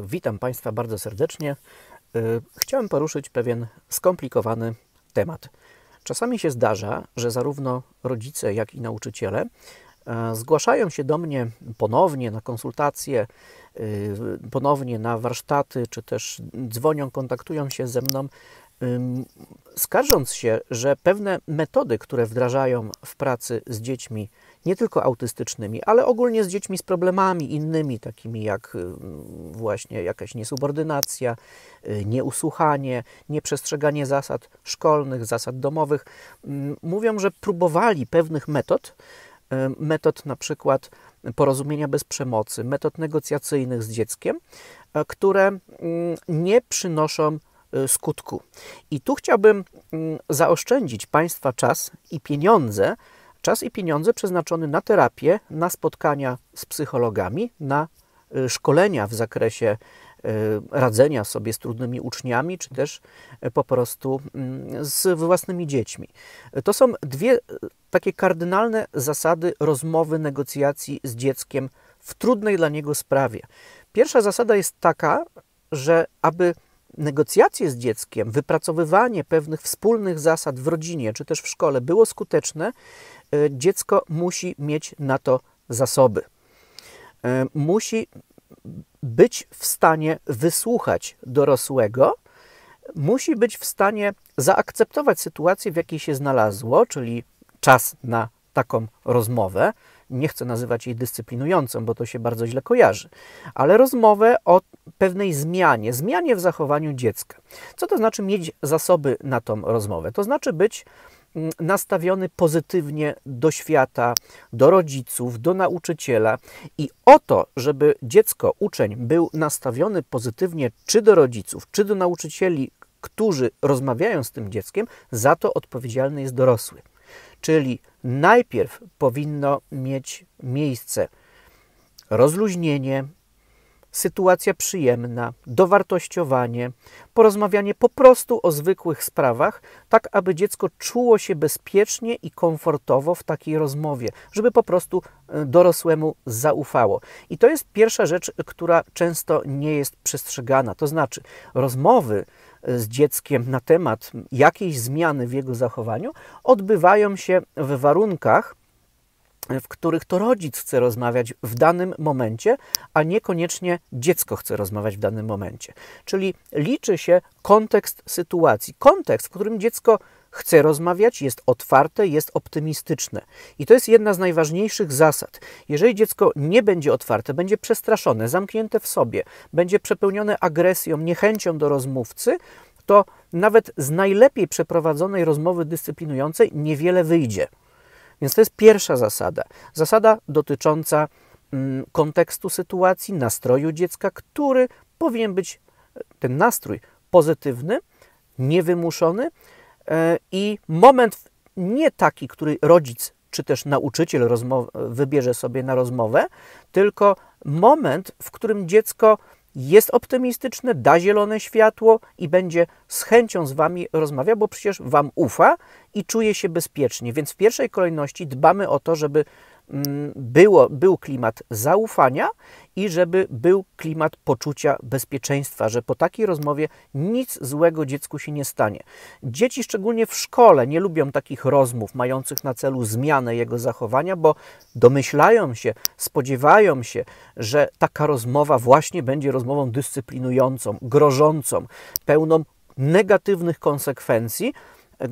Witam Państwa bardzo serdecznie. E, chciałem poruszyć pewien skomplikowany temat. Czasami się zdarza, że zarówno rodzice, jak i nauczyciele e, zgłaszają się do mnie ponownie na konsultacje, e, ponownie na warsztaty, czy też dzwonią, kontaktują się ze mną, skarżąc się, że pewne metody, które wdrażają w pracy z dziećmi, nie tylko autystycznymi, ale ogólnie z dziećmi z problemami innymi, takimi jak y, właśnie jakaś niesubordynacja, y, nieusłuchanie, nieprzestrzeganie zasad szkolnych, zasad domowych, mm, mówią, że próbowali pewnych metod, y, metod na przykład porozumienia bez przemocy, metod negocjacyjnych z dzieckiem, które mm, nie przynoszą E, skutku. I tu chciałbym mm, zaoszczędzić Państwa czas i pieniądze, czas i pieniądze przeznaczony na terapię, na spotkania z psychologami, na e, szkolenia w zakresie e, radzenia sobie z trudnymi uczniami, czy też po prostu mm, z własnymi dziećmi. To są dwie takie kardynalne zasady rozmowy, negocjacji z dzieckiem w trudnej dla niego sprawie. Pierwsza zasada jest taka, że aby negocjacje z dzieckiem, wypracowywanie pewnych wspólnych zasad w rodzinie czy też w szkole było skuteczne, e, dziecko musi mieć na to zasoby. E, musi być w stanie wysłuchać dorosłego, musi być w stanie zaakceptować sytuację, w jakiej się znalazło, czyli czas na taką rozmowę, nie chcę nazywać jej dyscyplinującą, bo to się bardzo źle kojarzy, ale rozmowę o pewnej zmianie, zmianie w zachowaniu dziecka. Co to znaczy mieć zasoby na tą rozmowę? To znaczy być mm, nastawiony pozytywnie do świata, do rodziców, do nauczyciela i o to, żeby dziecko, uczeń był nastawiony pozytywnie czy do rodziców, czy do nauczycieli, którzy rozmawiają z tym dzieckiem, za to odpowiedzialny jest dorosły. Czyli najpierw powinno mieć miejsce rozluźnienie, sytuacja przyjemna, dowartościowanie, porozmawianie po prostu o zwykłych sprawach, tak aby dziecko czuło się bezpiecznie i komfortowo w takiej rozmowie, żeby po prostu e, dorosłemu zaufało. I to jest pierwsza rzecz, która często nie jest przestrzegana. To znaczy, rozmowy z dzieckiem na temat jakiejś zmiany w jego zachowaniu odbywają się w warunkach, w których to rodzic chce rozmawiać w danym momencie, a niekoniecznie dziecko chce rozmawiać w danym momencie. Czyli liczy się kontekst sytuacji, kontekst, w którym dziecko chce rozmawiać, jest otwarte, jest optymistyczne. I to jest jedna z najważniejszych zasad. Jeżeli dziecko nie będzie otwarte, będzie przestraszone, zamknięte w sobie, będzie przepełnione agresją, niechęcią do rozmówcy, to nawet z najlepiej przeprowadzonej rozmowy dyscyplinującej niewiele wyjdzie. Więc to jest pierwsza zasada. Zasada dotycząca mm, kontekstu sytuacji, nastroju dziecka, który powinien być ten nastrój pozytywny, niewymuszony E, i moment nie taki, który rodzic czy też nauczyciel wybierze sobie na rozmowę, tylko moment, w którym dziecko jest optymistyczne, da zielone światło i będzie z chęcią z Wami rozmawiał, bo przecież Wam ufa i czuje się bezpiecznie. Więc w pierwszej kolejności dbamy o to, żeby Mm, było, był klimat zaufania i żeby był klimat poczucia bezpieczeństwa, że po takiej rozmowie nic złego dziecku się nie stanie. Dzieci, szczególnie w szkole, nie lubią takich rozmów mających na celu zmianę jego zachowania, bo domyślają się, spodziewają się, że taka rozmowa właśnie będzie rozmową dyscyplinującą, grożącą, pełną negatywnych konsekwencji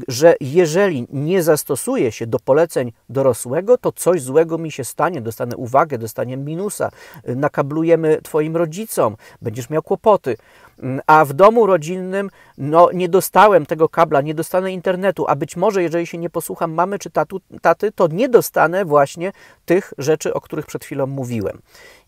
że jeżeli nie zastosuję się do poleceń dorosłego, to coś złego mi się stanie, dostanę uwagę, dostanę minusa, y, nakablujemy Twoim rodzicom, będziesz miał kłopoty. Mm, a w domu rodzinnym no, nie dostałem tego kabla, nie dostanę internetu, a być może, jeżeli się nie posłucham mamy czy tatu, taty, to nie dostanę właśnie tych rzeczy, o których przed chwilą mówiłem.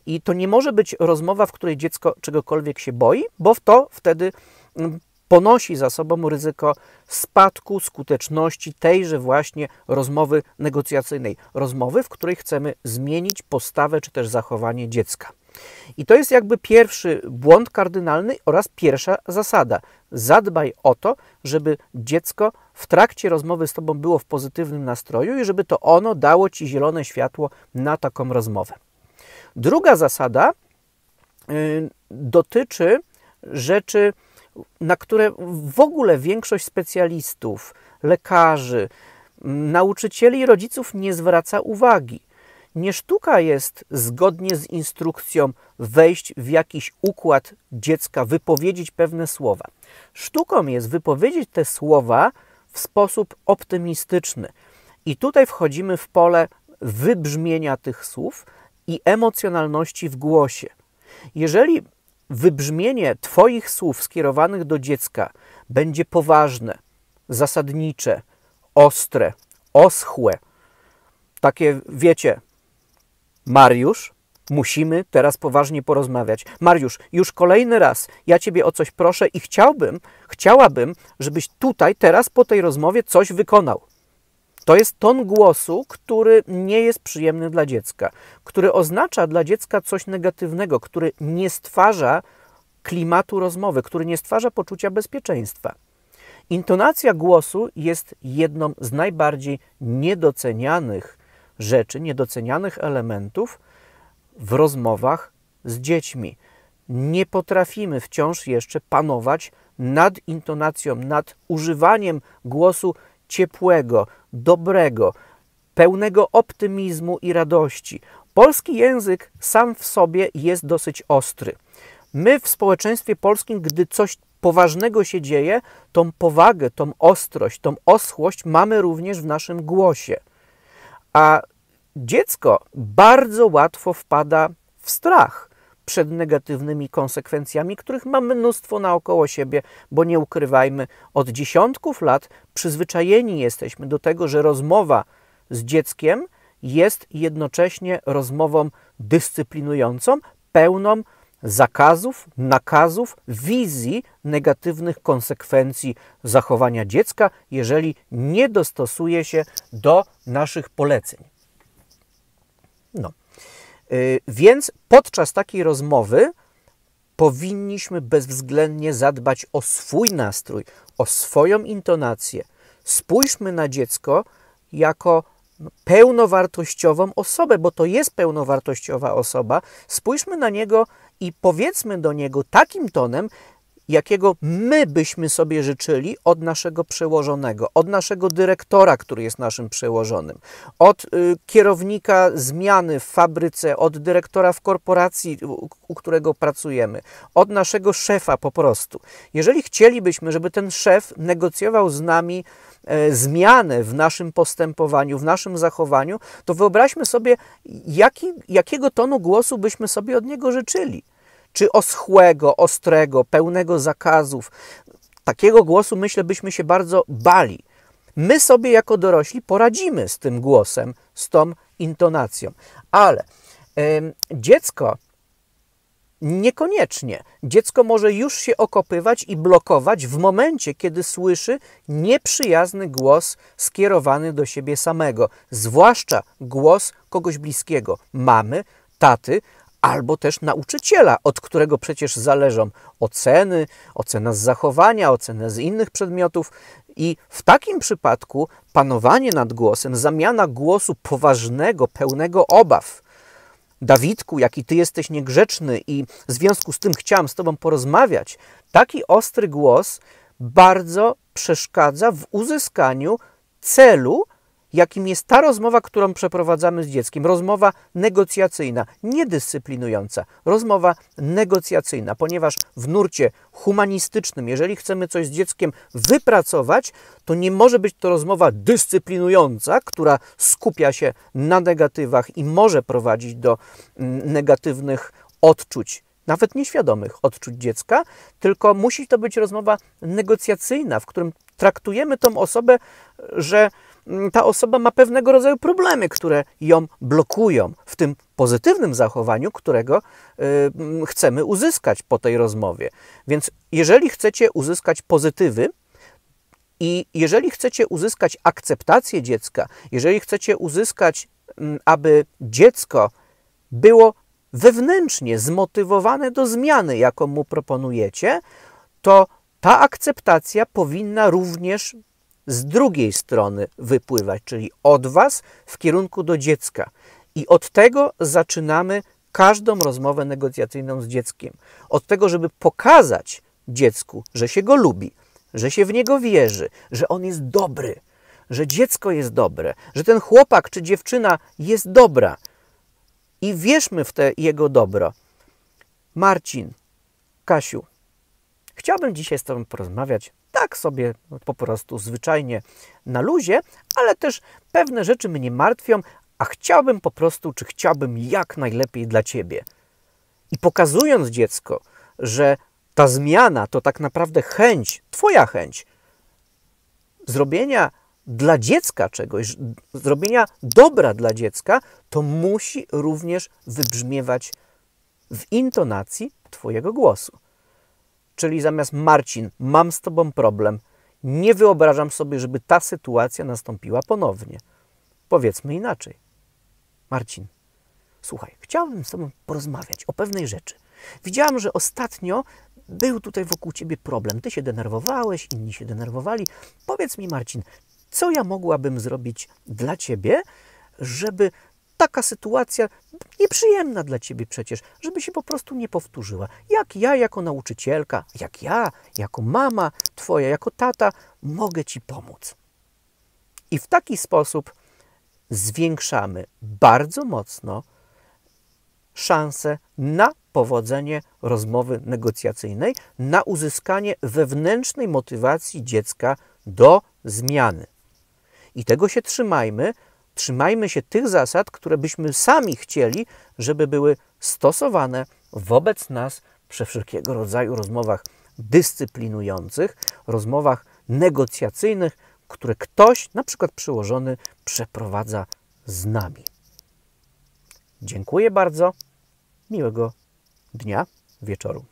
I to nie może być rozmowa, w której dziecko czegokolwiek się boi, bo w to wtedy mm, ponosi za sobą ryzyko spadku skuteczności tejże właśnie rozmowy negocjacyjnej, rozmowy, w której chcemy zmienić postawę czy też zachowanie dziecka. I to jest jakby pierwszy błąd kardynalny oraz pierwsza zasada. Zadbaj o to, żeby dziecko w trakcie rozmowy z tobą było w pozytywnym nastroju i żeby to ono dało ci zielone światło na taką rozmowę. Druga zasada y, dotyczy rzeczy na które w ogóle większość specjalistów, lekarzy, nauczycieli i rodziców nie zwraca uwagi. Nie sztuka jest zgodnie z instrukcją wejść w jakiś układ dziecka, wypowiedzieć pewne słowa. Sztuką jest wypowiedzieć te słowa w sposób optymistyczny. I tutaj wchodzimy w pole wybrzmienia tych słów i emocjonalności w głosie. Jeżeli wybrzmienie Twoich słów skierowanych do dziecka będzie poważne, zasadnicze, ostre, oschłe. Takie, wiecie, Mariusz, musimy teraz poważnie porozmawiać. Mariusz, już kolejny raz ja Ciebie o coś proszę i chciałbym, chciałabym, żebyś tutaj, teraz po tej rozmowie coś wykonał. To jest ton głosu, który nie jest przyjemny dla dziecka, który oznacza dla dziecka coś negatywnego, który nie stwarza klimatu rozmowy, który nie stwarza poczucia bezpieczeństwa. Intonacja głosu jest jedną z najbardziej niedocenianych rzeczy, niedocenianych elementów w rozmowach z dziećmi. Nie potrafimy wciąż jeszcze panować nad intonacją, nad używaniem głosu ciepłego, dobrego, pełnego optymizmu i radości. Polski język sam w sobie jest dosyć ostry. My w społeczeństwie polskim, gdy coś poważnego się dzieje, tą powagę, tą ostrość, tą oschłość mamy również w naszym głosie. A dziecko bardzo łatwo wpada w strach przed negatywnymi konsekwencjami, których ma mnóstwo naokoło siebie, bo nie ukrywajmy, od dziesiątków lat przyzwyczajeni jesteśmy do tego, że rozmowa z dzieckiem jest jednocześnie rozmową dyscyplinującą, pełną zakazów, nakazów, wizji negatywnych konsekwencji zachowania dziecka, jeżeli nie dostosuje się do naszych poleceń. No. Y, więc podczas takiej rozmowy powinniśmy bezwzględnie zadbać o swój nastrój, o swoją intonację. Spójrzmy na dziecko jako pełnowartościową osobę, bo to jest pełnowartościowa osoba. Spójrzmy na niego i powiedzmy do niego takim tonem, jakiego my byśmy sobie życzyli od naszego przełożonego, od naszego dyrektora, który jest naszym przełożonym, od y, kierownika zmiany w fabryce, od dyrektora w korporacji, u którego pracujemy, od naszego szefa po prostu. Jeżeli chcielibyśmy, żeby ten szef negocjował z nami e, zmianę w naszym postępowaniu, w naszym zachowaniu, to wyobraźmy sobie, jaki, jakiego tonu głosu byśmy sobie od niego życzyli czy oschłego, ostrego, pełnego zakazów. Takiego głosu, myślę, byśmy się bardzo bali. My sobie jako dorośli poradzimy z tym głosem, z tą intonacją, ale dziecko Niekoniecznie. Dziecko może już się okopywać i blokować w momencie, kiedy słyszy nieprzyjazny głos skierowany do siebie samego, zwłaszcza głos kogoś bliskiego mamy, taty albo też nauczyciela, od którego przecież zależą oceny, ocena z zachowania, ocena z innych przedmiotów. I w takim przypadku panowanie nad głosem, zamiana głosu poważnego, pełnego obaw. Dawidku, jaki ty jesteś niegrzeczny i w związku z tym chciałam z tobą porozmawiać. Taki ostry głos bardzo przeszkadza w uzyskaniu celu, jakim jest ta rozmowa, którą przeprowadzamy z dzieckiem. Rozmowa negocjacyjna, niedyscyplinująca. rozmowa negocjacyjna, ponieważ w nurcie humanistycznym, jeżeli chcemy coś z dzieckiem wypracować, to nie może być to rozmowa dyscyplinująca, która skupia się na negatywach i może prowadzić do mm, negatywnych odczuć nawet nieświadomych odczuć dziecka, tylko musi to być rozmowa negocjacyjna, w którym traktujemy tą osobę, że Mm, ta osoba ma pewnego rodzaju problemy, które ją blokują w tym pozytywnym zachowaniu, którego y, mm, chcemy uzyskać po tej rozmowie. Więc jeżeli chcecie uzyskać pozytywy, i jeżeli chcecie uzyskać akceptację dziecka, jeżeli chcecie uzyskać, mm, aby dziecko było wewnętrznie zmotywowane do zmiany, jaką mu proponujecie, to ta akceptacja powinna również z drugiej strony wypływać, czyli od Was w kierunku do dziecka. I od tego zaczynamy każdą rozmowę negocjacyjną z dzieckiem. Od tego, żeby pokazać dziecku, że się go lubi, że się w niego wierzy, że on jest dobry, że dziecko jest dobre, że ten chłopak czy dziewczyna jest dobra. I wierzmy w te jego dobro. Marcin, Kasiu, chciałbym dzisiaj z Tobą porozmawiać tak sobie po prostu zwyczajnie na luzie, ale też pewne rzeczy mnie martwią, a chciałbym po prostu, czy chciałbym jak najlepiej dla ciebie. I pokazując dziecko, że ta zmiana to tak naprawdę chęć, twoja chęć zrobienia dla dziecka czegoś, zrobienia dobra dla dziecka, to musi również wybrzmiewać w intonacji Twojego głosu. Czyli zamiast Marcin, mam z tobą problem, nie wyobrażam sobie, żeby ta sytuacja nastąpiła ponownie. Powiedzmy inaczej. Marcin, słuchaj, chciałbym z tobą porozmawiać o pewnej rzeczy. Widziałam, że ostatnio był tutaj wokół ciebie problem. Ty się denerwowałeś, inni się denerwowali. Powiedz mi, Marcin, co ja mogłabym zrobić dla ciebie, żeby taka sytuacja nieprzyjemna dla ciebie przecież, żeby się po prostu nie powtórzyła. Jak ja jako nauczycielka, jak ja jako mama twoja, jako tata mogę ci pomóc? I w taki sposób zwiększamy bardzo mocno szansę na powodzenie rozmowy negocjacyjnej, na uzyskanie wewnętrznej motywacji dziecka do zmiany. I tego się trzymajmy, Trzymajmy się tych zasad, które byśmy sami chcieli, żeby były stosowane wobec nas przy wszelkiego rodzaju rozmowach dyscyplinujących, rozmowach negocjacyjnych, które ktoś, na przykład przyłożony, przeprowadza z nami. Dziękuję bardzo. Miłego dnia, wieczoru.